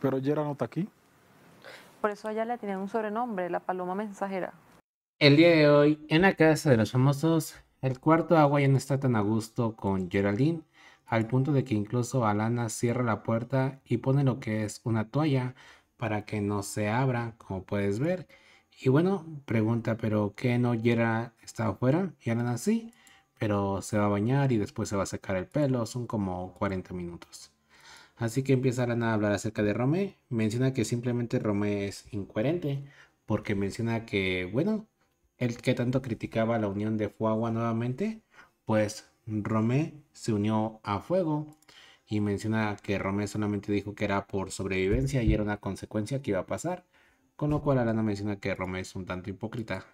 Pero Yera no está aquí. Por eso allá le tienen un sobrenombre, la paloma mensajera. El día de hoy, en la casa de los famosos, el cuarto agua ya no está tan a gusto con Geraldine, al punto de que incluso Alana cierra la puerta y pone lo que es una toalla para que no se abra, como puedes ver. Y bueno, pregunta, ¿pero qué no Yera está afuera? Y Alana sí pero se va a bañar y después se va a secar el pelo, son como 40 minutos. Así que empiezan a hablar acerca de Romé, menciona que simplemente Romé es incoherente, porque menciona que, bueno, el que tanto criticaba la unión de Fuagua nuevamente, pues Romé se unió a Fuego y menciona que Romé solamente dijo que era por sobrevivencia y era una consecuencia que iba a pasar, con lo cual Alana menciona que Romé es un tanto hipócrita,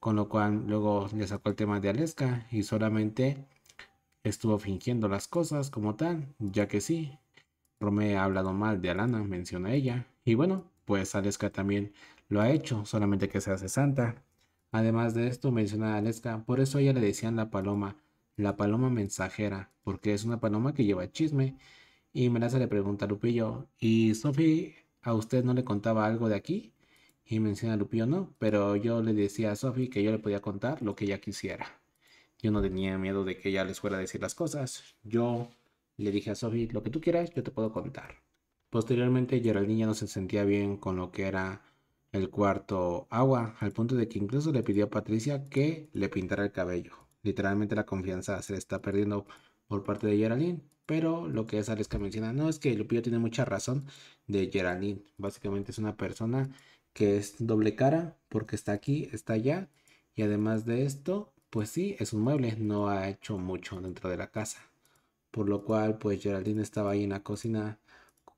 con lo cual luego le sacó el tema de Aleska y solamente estuvo fingiendo las cosas como tal, ya que sí, Romeo ha hablado mal de Alana, menciona ella, y bueno, pues Aleska también lo ha hecho, solamente que se hace santa. Además de esto, menciona a Aleska, por eso ella le decían la paloma, la paloma mensajera, porque es una paloma que lleva chisme. Y Melaza le pregunta a Lupillo, ¿y Sophie a usted no le contaba algo de aquí? y menciona a no, pero yo le decía a Sophie que yo le podía contar lo que ella quisiera. Yo no tenía miedo de que ella les fuera a decir las cosas. Yo le dije a Sophie, lo que tú quieras, yo te puedo contar. Posteriormente, Geraldine ya no se sentía bien con lo que era el cuarto agua, al punto de que incluso le pidió a Patricia que le pintara el cabello. Literalmente la confianza se le está perdiendo por parte de Geraldine, pero lo que es que menciona, no es que Lupio tiene mucha razón de Geraldine. Básicamente es una persona que es doble cara porque está aquí, está allá y además de esto, pues sí, es un mueble, no ha hecho mucho dentro de la casa. Por lo cual, pues Geraldine estaba ahí en la cocina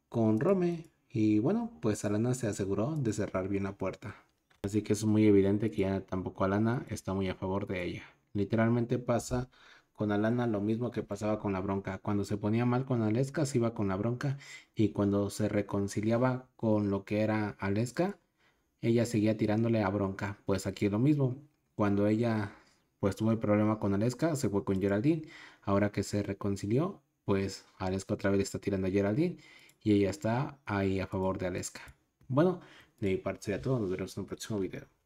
con Rome y bueno, pues Alana se aseguró de cerrar bien la puerta. Así que es muy evidente que ya tampoco Alana está muy a favor de ella. Literalmente pasa con Alana lo mismo que pasaba con la bronca. Cuando se ponía mal con Aleska, se iba con la bronca. Y cuando se reconciliaba con lo que era Aleska, ella seguía tirándole a bronca. Pues aquí es lo mismo. Cuando ella pues tuvo el problema con Aleska, se fue con Geraldine. Ahora que se reconcilió, pues Aleska otra vez está tirando a Geraldine y ella está ahí a favor de Aleska. Bueno, de mi parte sería todo. Nos vemos en un próximo video.